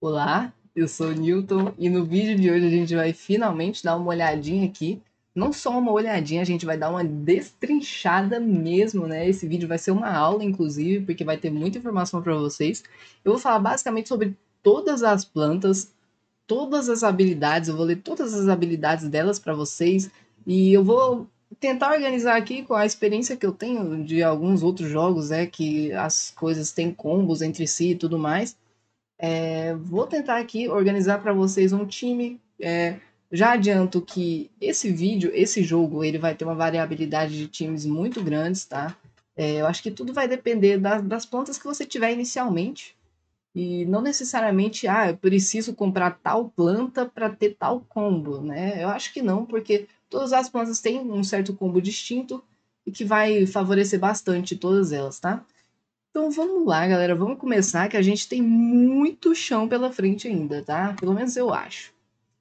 Olá, eu sou o Newton e no vídeo de hoje a gente vai finalmente dar uma olhadinha aqui. Não só uma olhadinha, a gente vai dar uma destrinchada mesmo, né? Esse vídeo vai ser uma aula, inclusive, porque vai ter muita informação para vocês. Eu vou falar basicamente sobre todas as plantas, todas as habilidades, eu vou ler todas as habilidades delas para vocês e eu vou tentar organizar aqui com a experiência que eu tenho de alguns outros jogos, é né, que as coisas têm combos entre si e tudo mais. É, vou tentar aqui organizar para vocês um time. É, já adianto que esse vídeo, esse jogo, ele vai ter uma variabilidade de times muito grandes, tá? É, eu acho que tudo vai depender das plantas que você tiver inicialmente. E não necessariamente, ah, eu preciso comprar tal planta para ter tal combo, né? Eu acho que não, porque todas as plantas têm um certo combo distinto e que vai favorecer bastante todas elas, tá? Então vamos lá, galera, vamos começar que a gente tem muito chão pela frente ainda, tá? Pelo menos eu acho.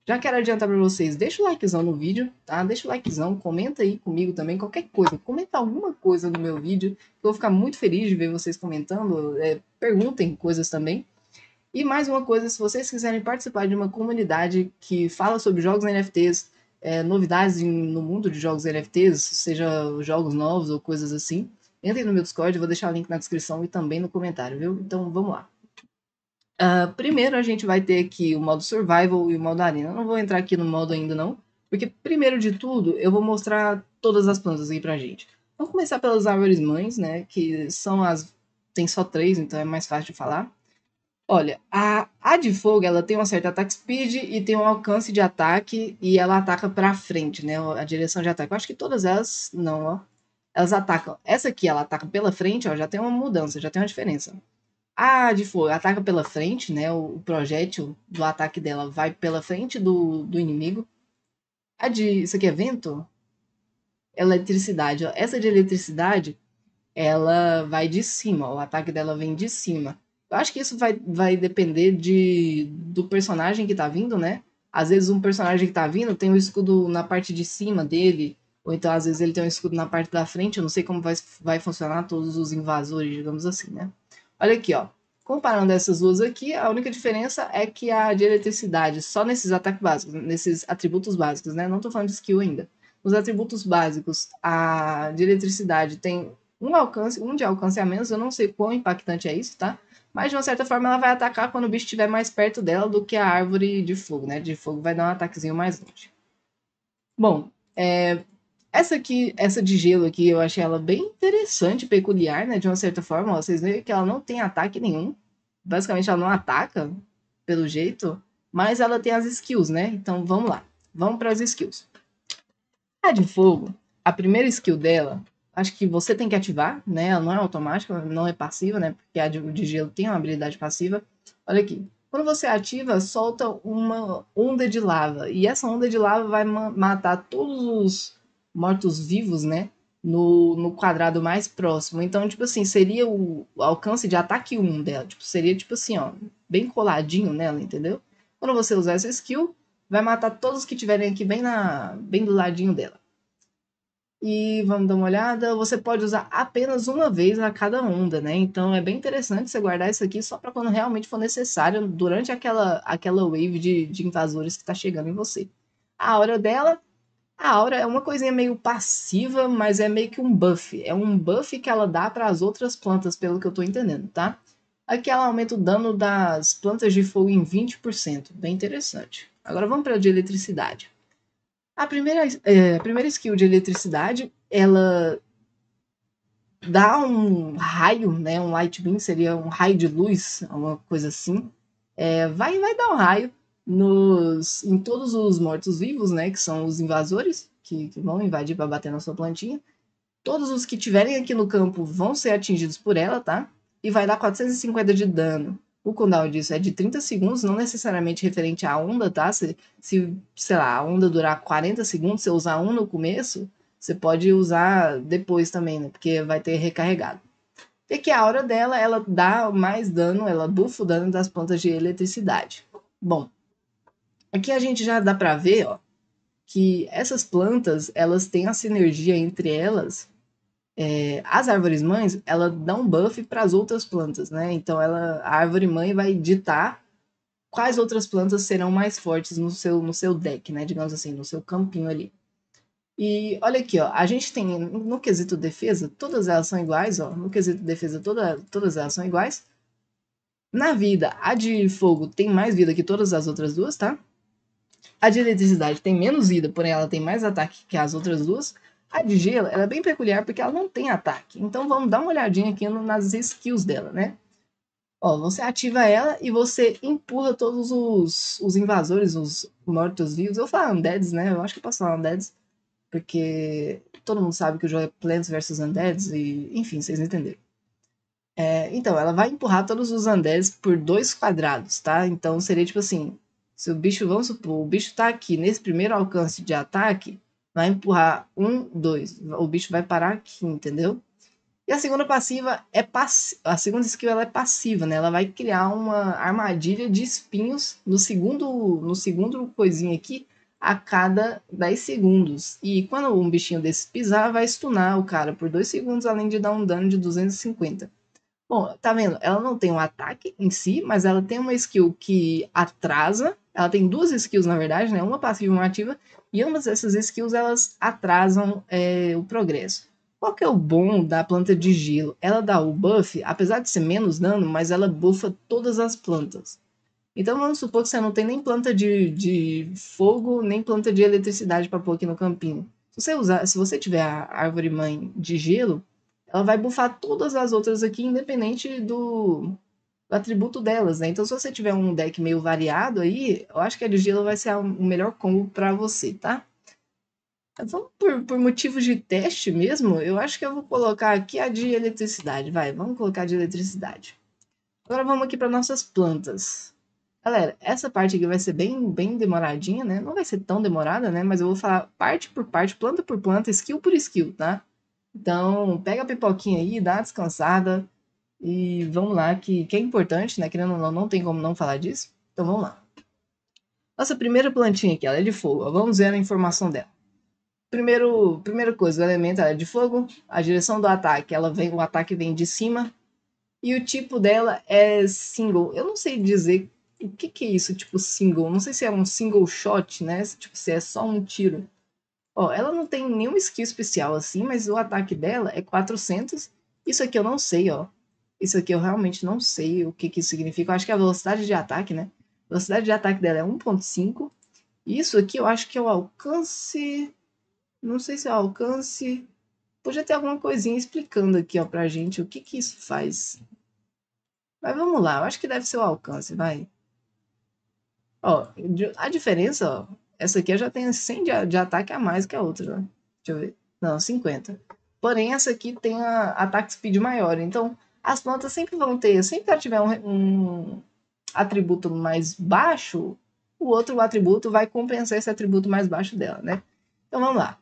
Já quero adiantar para vocês, deixa o likezão no vídeo, tá? Deixa o likezão, comenta aí comigo também qualquer coisa. Comenta alguma coisa no meu vídeo, eu vou ficar muito feliz de ver vocês comentando. É, perguntem coisas também. E mais uma coisa, se vocês quiserem participar de uma comunidade que fala sobre jogos NFTs, é, novidades em, no mundo de jogos NFTs, seja jogos novos ou coisas assim, Entrem no meu Discord, vou deixar o link na descrição e também no comentário, viu? Então vamos lá. Uh, primeiro a gente vai ter aqui o modo Survival e o modo Arena. Eu não vou entrar aqui no modo ainda não, porque primeiro de tudo eu vou mostrar todas as plantas aqui pra gente. Vamos começar pelas árvores mães, né? Que são as... tem só três, então é mais fácil de falar. Olha, a, a de fogo ela tem uma certa attack speed e tem um alcance de ataque e ela ataca para frente, né? A direção de ataque. Eu acho que todas elas não, ó. Elas atacam. Essa aqui, ela ataca pela frente, ó, já tem uma mudança, já tem uma diferença. A de fogo ataca pela frente, né? O projétil do ataque dela vai pela frente do, do inimigo. A de. Isso aqui é vento? Eletricidade. Ó. Essa de eletricidade, ela vai de cima. Ó, o ataque dela vem de cima. Eu acho que isso vai, vai depender de, do personagem que tá vindo, né? Às vezes um personagem que tá vindo tem o um escudo na parte de cima dele ou então, às vezes, ele tem um escudo na parte da frente. Eu não sei como vai, vai funcionar todos os invasores, digamos assim, né? Olha aqui, ó. Comparando essas duas aqui, a única diferença é que a de eletricidade, só nesses ataques básicos, nesses atributos básicos, né? Não tô falando de skill ainda. Nos atributos básicos, a de eletricidade tem um alcance, um de alcance a menos, eu não sei quão impactante é isso, tá? Mas de uma certa forma ela vai atacar quando o bicho estiver mais perto dela do que a árvore de fogo, né? De fogo vai dar um ataquezinho mais longe. Bom, é, essa aqui, essa de gelo aqui, eu achei ela bem interessante, peculiar, né? De uma certa forma, ó, vocês veem que ela não tem ataque nenhum. Basicamente, ela não ataca, pelo jeito. Mas ela tem as skills, né? Então, vamos lá. Vamos para as skills. A de fogo, a primeira skill dela, acho que você tem que ativar, né? Ela não é automática, não é passiva, né? Porque a de, de gelo tem uma habilidade passiva. Olha aqui. Quando você ativa, solta uma onda de lava. E essa onda de lava vai matar todos os mortos-vivos, né? No, no quadrado mais próximo. Então, tipo assim, seria o, alcance de ataque 1 um dela. Tipo, seria tipo assim, ó, bem coladinho nela, entendeu? Quando você usar essa skill, vai matar todos que tiverem aqui bem, na, bem do ladinho dela. E vamos dar uma olhada, você pode usar apenas uma vez a cada onda, né? Então é bem interessante você guardar isso aqui só para quando realmente for necessário, durante aquela, aquela wave de, de invasores que está chegando em você. A hora dela a aura é uma coisinha meio passiva, mas é meio que um buff. É um buff que ela dá para as outras plantas, pelo que eu estou entendendo, tá? Aqui ela aumenta o dano das plantas de fogo em 20%, bem interessante. Agora vamos para a de eletricidade. A primeira, é, a primeira skill de eletricidade, ela dá um raio, né? Um light beam seria um raio de luz, alguma coisa assim. É, vai, vai dar um raio nos, em todos os mortos-vivos, né, que são os invasores, que, que vão invadir para bater na sua plantinha. Todos os que tiverem aqui no campo vão ser atingidos por ela, tá? E vai dar 450 de dano. O cooldown disso é de 30 segundos, não necessariamente referente à onda, tá? Se, se sei lá, a onda durar 40 segundos, você usar um no começo, você pode usar depois também, né? Porque vai ter recarregado. E aqui a aura dela, ela dá mais dano, ela bufa o dano das plantas de eletricidade. Bom, Aqui a gente já dá para ver, ó, que essas plantas, elas têm a sinergia entre elas. É, as árvores mães, ela dá um buff para as outras plantas, né? Então ela, a árvore mãe vai ditar quais outras plantas serão mais fortes no seu no seu deck, né? Digamos assim, no seu campinho ali. E olha aqui, ó, a gente tem no quesito defesa, todas elas são iguais, ó. No quesito defesa, toda, todas elas são iguais. Na vida, a de fogo tem mais vida que todas as outras duas, tá? A de eletricidade tem menos vida, porém ela tem mais ataque que as outras duas. A de gelo ela é bem peculiar porque ela não tem ataque. Então vamos dar uma olhadinha aqui nas skills dela, né? Ó, você ativa ela e você empurra todos os, os invasores, os mortos-vivos. Eu falo undeads, né? Eu acho que eu posso falar undeads. Porque todo mundo sabe que o jogo é Plants vs Undeads e... Enfim, vocês entenderam. É, então, ela vai empurrar todos os undeads por dois quadrados, tá? Então seria tipo assim... Se o bicho, vamos supor, o bicho está aqui nesse primeiro alcance de ataque, vai empurrar um, dois, o bicho vai parar aqui, entendeu? E a segunda passiva é passiva, a segunda skill ela é passiva, né? Ela vai criar uma armadilha de espinhos no segundo, no segundo coisinha aqui a cada 10 segundos. E quando um bichinho desse pisar, vai stunar o cara por 2 segundos, além de dar um dano de 250. Bom, tá vendo? Ela não tem um ataque em si, mas ela tem uma skill que atrasa ela tem duas skills, na verdade, né? Uma passiva e uma ativa. E ambas essas skills, elas atrasam é, o progresso. Qual que é o bom da planta de gelo? Ela dá o buff, apesar de ser menos dano, mas ela buffa todas as plantas. Então vamos supor que você não tem nem planta de, de fogo, nem planta de eletricidade para pôr aqui no campinho. Se você, usar, se você tiver a árvore mãe de gelo, ela vai buffar todas as outras aqui, independente do, atributo delas, né? Então, se você tiver um deck meio variado aí, eu acho que a gelo vai ser o melhor combo para você, tá? Vamos por, por motivos de teste mesmo, eu acho que eu vou colocar aqui a de eletricidade, vai, vamos colocar a de eletricidade. Agora vamos aqui para nossas plantas. Galera, essa parte aqui vai ser bem, bem demoradinha, né? Não vai ser tão demorada, né? Mas eu vou falar parte por parte, planta por planta, skill por skill, tá? Então, pega a pipoquinha aí, dá uma descansada, e vamos lá, que, que é importante, né? Querendo ou não, não tem como não falar disso. Então vamos lá. Nossa primeira plantinha aqui, ela é de fogo. vamos ver a informação dela. Primeiro, primeira coisa, o elemento é de fogo. A direção do ataque, ela vem, o ataque vem de cima. E o tipo dela é single. Eu não sei dizer o que, que é isso, tipo single. Não sei se é um single shot, né? Tipo, se é só um tiro. Ó, ela não tem nenhuma skill especial assim, mas o ataque dela é 400. Isso aqui eu não sei, ó. Isso aqui eu realmente não sei o que, que isso significa. Eu acho que é a velocidade de ataque, né? A velocidade de ataque dela é 1.5. Isso aqui eu acho que é o alcance... Não sei se é o alcance... Podia ter alguma coisinha explicando aqui ó, pra gente o que, que isso faz. Mas vamos lá, eu acho que deve ser o alcance, vai. Ó, a diferença, ó, essa aqui eu já tenho 100 de, de ataque a mais que a outra, né? Deixa eu ver. Não, 50. Porém, essa aqui tem a, ataque speed maior, então as plantas sempre vão ter, sempre ela tiver um, um atributo mais baixo, o outro atributo vai compensar esse atributo mais baixo dela, né? Então vamos lá.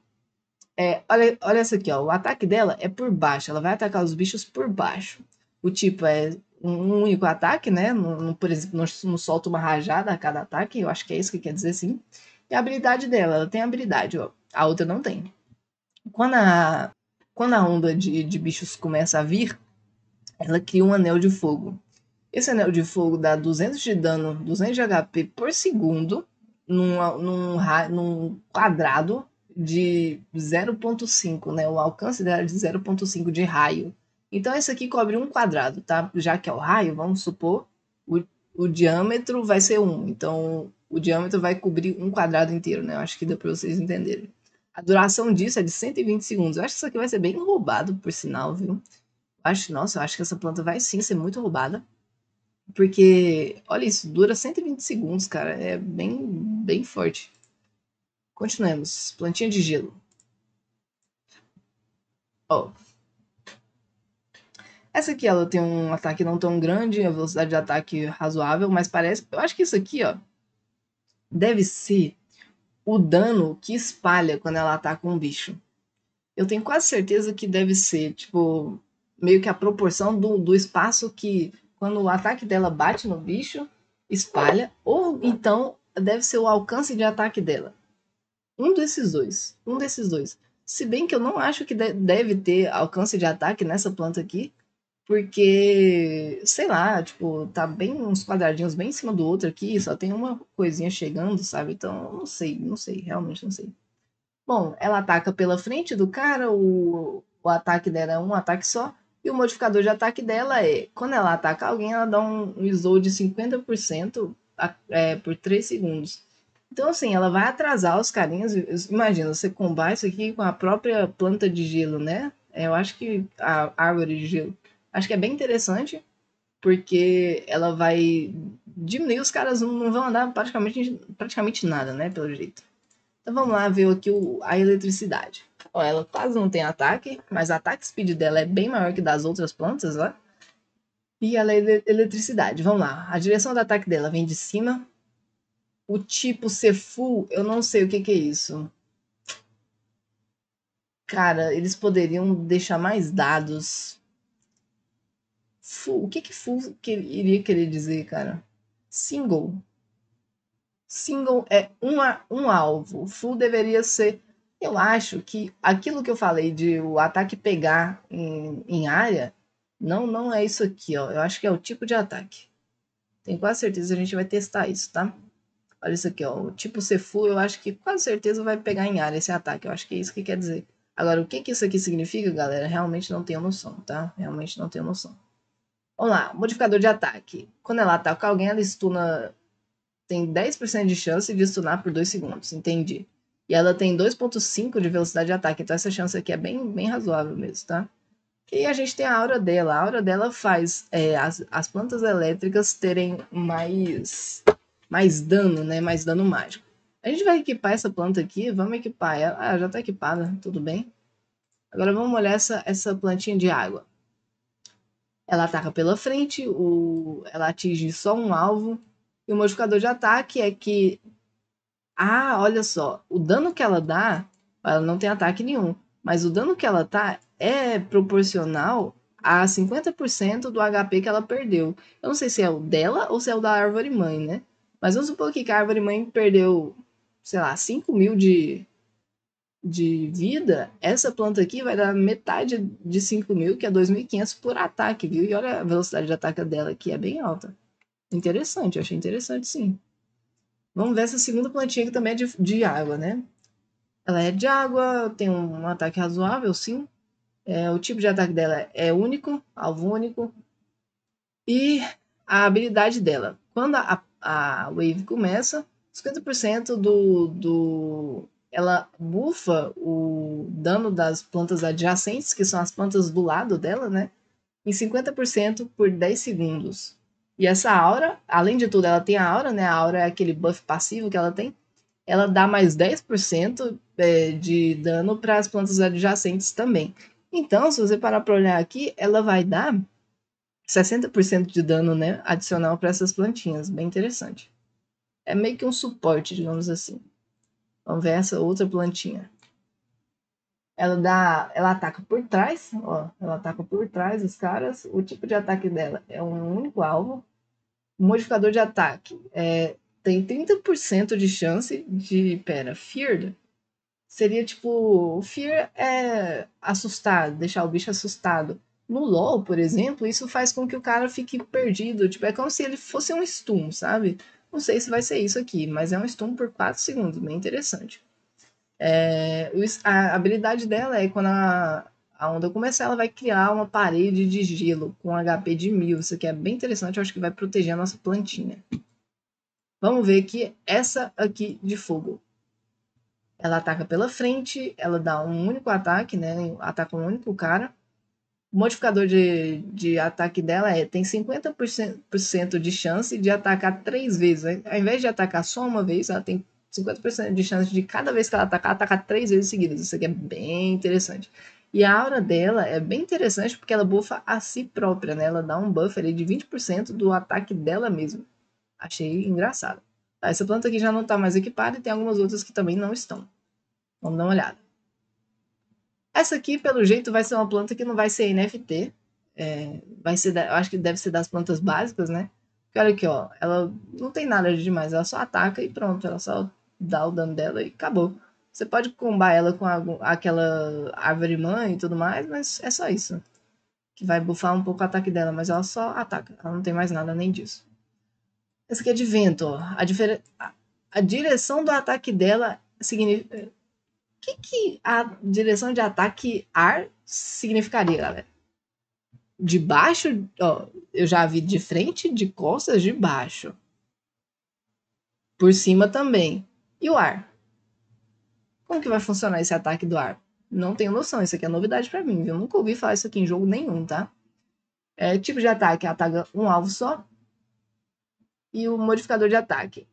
É, olha, olha essa aqui, ó. O ataque dela é por baixo. Ela vai atacar os bichos por baixo. O tipo é um único ataque, né? por exemplo, não, não, solta uma rajada a cada ataque. Eu acho que é isso que quer dizer sim. E a habilidade dela, ela tem habilidade, ó. A outra não tem. Quando a, quando a onda de, de bichos começa a vir, ela cria um anel de fogo. Esse anel de fogo dá 200 de dano, 200 de HP por segundo, num, num, num quadrado de 0.5, né? O alcance dela é de 0.5 de raio. Então, esse aqui cobre um quadrado, tá? Já que é o raio, vamos supor, o, o diâmetro vai ser 1. Então, o diâmetro vai cobrir um quadrado inteiro, né? Eu acho que deu para vocês entenderem. A duração disso é de 120 segundos. Eu acho que isso aqui vai ser bem roubado, por sinal, viu? Acho, nossa, eu acho que essa planta vai sim ser muito roubada. Porque, olha isso, dura 120 segundos, cara. É bem, bem forte. Continuemos. Plantinha de gelo. Ó. Oh. Essa aqui, ela tem um ataque não tão grande, a velocidade de ataque razoável, mas parece... Eu acho que isso aqui, ó, deve ser o dano que espalha quando ela ataca um bicho. Eu tenho quase certeza que deve ser, tipo, meio que a proporção do, do espaço que, quando o ataque dela bate no bicho, espalha, ou então deve ser o alcance de ataque dela. Um desses dois. Um desses dois. Se bem que eu não acho que deve ter alcance de ataque nessa planta aqui, porque, sei lá, tipo, tá bem uns quadradinhos bem em cima do outro aqui, só tem uma coisinha chegando, sabe? Então, não sei, não sei, realmente não sei. Bom, ela ataca pela frente do cara, o, o ataque dela é um ataque só, e o modificador de ataque dela é, quando ela ataca alguém, ela dá um, slow de 50% a, é, por 3 segundos. Então, assim, ela vai atrasar os carinhas. Imagina, você combate isso aqui com a própria planta de gelo, né? É, eu acho que a árvore de gelo. Acho que é bem interessante, porque ela vai diminuir, os caras não vão andar praticamente, praticamente nada, né? Pelo jeito. Então vamos lá ver aqui o, a eletricidade. Ó, ela quase não tem ataque, mas o ataque speed dela é bem maior que das outras plantas, ó. E ela é eletricidade. Vamos lá. A direção do ataque dela vem de cima. O tipo full eu não sei o que, que é isso. Cara, eles poderiam deixar mais dados. Full, o que que Full que iria querer dizer, cara? Single. Single é um, um alvo. Full deveria ser eu acho que aquilo que eu falei de o ataque pegar em, em área, não, não é isso aqui, ó. Eu acho que é o tipo de ataque. Tenho quase certeza que a gente vai testar isso, tá? Olha isso aqui, ó. O tipo Cefu, eu acho que quase certeza vai pegar em área esse ataque. Eu acho que é isso que quer dizer. Agora, o que, que isso aqui significa, galera? Realmente não tenho noção, tá? Realmente não tenho noção. Vamos lá, modificador de ataque. Quando ela ataca alguém, ela estuna. Tem 10% de chance de estunar por 2 segundos. Entendi. E ela tem 2.5 de velocidade de ataque, então essa chance aqui é bem, bem razoável mesmo, tá? E a gente tem a aura dela. A aura dela faz é, as, as plantas elétricas terem mais, mais dano, né? Mais dano mágico. A gente vai equipar essa planta aqui, vamos equipar ela. Ah, já tá equipada, tudo bem. Agora vamos olhar essa, essa plantinha de água. Ela ataca pela frente, o, ela atinge só um alvo. E o modificador de ataque é que ah, olha só, o dano que ela dá, ela não tem ataque nenhum, mas o dano que ela tá é proporcional a 50% do HP que ela perdeu. Eu não sei se é o dela ou se é o da árvore mãe, né? Mas vamos supor que a árvore mãe perdeu, sei lá, 5 mil de, de vida. Essa planta aqui vai dar metade de 5 mil, que é 2.500 por ataque, viu? E olha a velocidade de ataque dela aqui, é bem alta. Interessante, eu achei interessante sim. Vamos ver essa segunda plantinha que também é de, de água, né? Ela é de água, tem um ataque razoável, sim. É, o tipo de ataque dela é único, alvo único. E a habilidade dela. Quando a, a wave começa, 50% do, do. Ela bufa o dano das plantas adjacentes, que são as plantas do lado dela, né? Em 50% por 10 segundos. E essa aura, além de tudo, ela tem a aura, né? A aura é aquele buff passivo que ela tem. Ela dá mais 10% é, de dano para as plantas adjacentes também. Então, se você parar para olhar aqui, ela vai dar 60% de dano né, adicional para essas plantinhas. Bem interessante. É meio que um suporte, digamos assim. Vamos ver essa outra plantinha. Ela dá, ela ataca por trás, ó, ela ataca por trás os caras. O tipo de ataque dela é um único alvo. O modificador de ataque é, tem 30% de chance de, pera, feared. Seria tipo, fear é assustar, deixar o bicho assustado. No LoL, por exemplo, isso faz com que o cara fique perdido, tipo, é como se ele fosse um stun, sabe? Não sei se vai ser isso aqui, mas é um stun por 4 segundos, bem interessante. É, a habilidade dela é quando a, a onda começar, ela vai criar uma parede de gelo com HP de mil. Isso aqui é bem interessante, eu acho que vai proteger a nossa plantinha. Vamos ver aqui essa aqui de fogo. Ela ataca pela frente, ela dá um único ataque, né? Ataca um único cara. O modificador de, de ataque dela é tem 50% de chance de atacar três vezes. Ao invés de atacar só uma vez, ela tem 50% de chance de cada vez que ela atacar, atacar três vezes seguidas. Isso aqui é bem interessante. E a aura dela é bem interessante porque ela bufa a si própria, né? Ela dá um buffer de 20% do ataque dela mesma. Achei engraçado. Tá, essa planta aqui já não está mais equipada e tem algumas outras que também não estão. Vamos dar uma olhada. Essa aqui, pelo jeito, vai ser uma planta que não vai ser NFT. É, vai ser, eu acho que deve ser das plantas básicas, né? Porque olha aqui, ó, ela não tem nada de demais, ela só ataca e pronto, ela só dá o dano dela e acabou. Você pode combar ela com aquela árvore mãe e tudo mais, mas é só isso. Que vai bufar um pouco o ataque dela, mas ela só ataca. Ela não tem mais nada nem disso. Essa aqui é de vento, ó. A, difer... a direção do ataque dela significa. O eh, que, que a direção de ataque ar significaria, galera? De baixo, ó, eu já vi de frente, de costas, de baixo. Por cima também. E o ar? Como que vai funcionar esse ataque do ar? Não tenho noção, isso aqui é novidade para mim, viu? Eu nunca ouvi falar isso aqui em jogo nenhum, tá? É, tipo de ataque, ataca um alvo só. E o modificador de ataque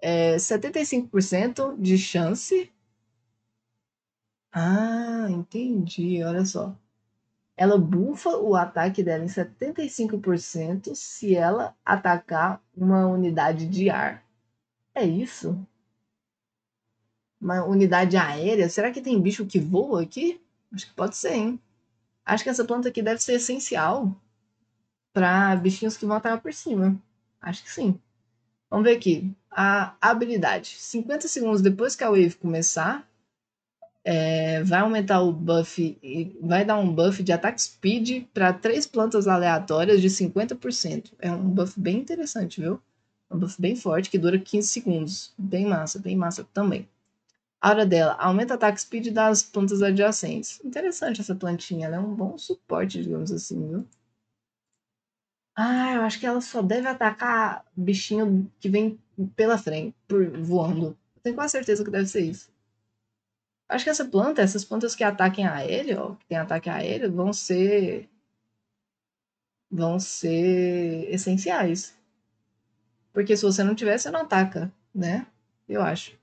é 75% de chance. Ah, entendi, olha só. Ela bufa o ataque dela em 75% se ela atacar uma unidade de ar. É isso? uma unidade aérea. Será que tem bicho que voa aqui? Acho que pode ser, hein? Acho que essa planta aqui deve ser essencial para bichinhos que vão atacar por cima. Acho que sim. Vamos ver aqui. A habilidade. 50 segundos depois que a wave começar, é, vai aumentar o buff, e vai dar um buff de ataque speed para três plantas aleatórias de 50%. É um buff bem interessante, viu? Um buff bem forte que dura 15 segundos. Bem massa, bem massa também. Aura dela aumenta o ataque speed das plantas adjacentes. Interessante essa plantinha, ela é um bom suporte, digamos assim, viu? Ah, eu acho que ela só deve atacar bichinho que vem pela frente, por, voando. Eu tenho quase certeza que deve ser isso. Acho que essa planta, essas plantas que ataquem aéreo, ó, que tem ataque aéreo, vão ser. vão ser essenciais. Porque se você não tiver, você não ataca, né? Eu acho.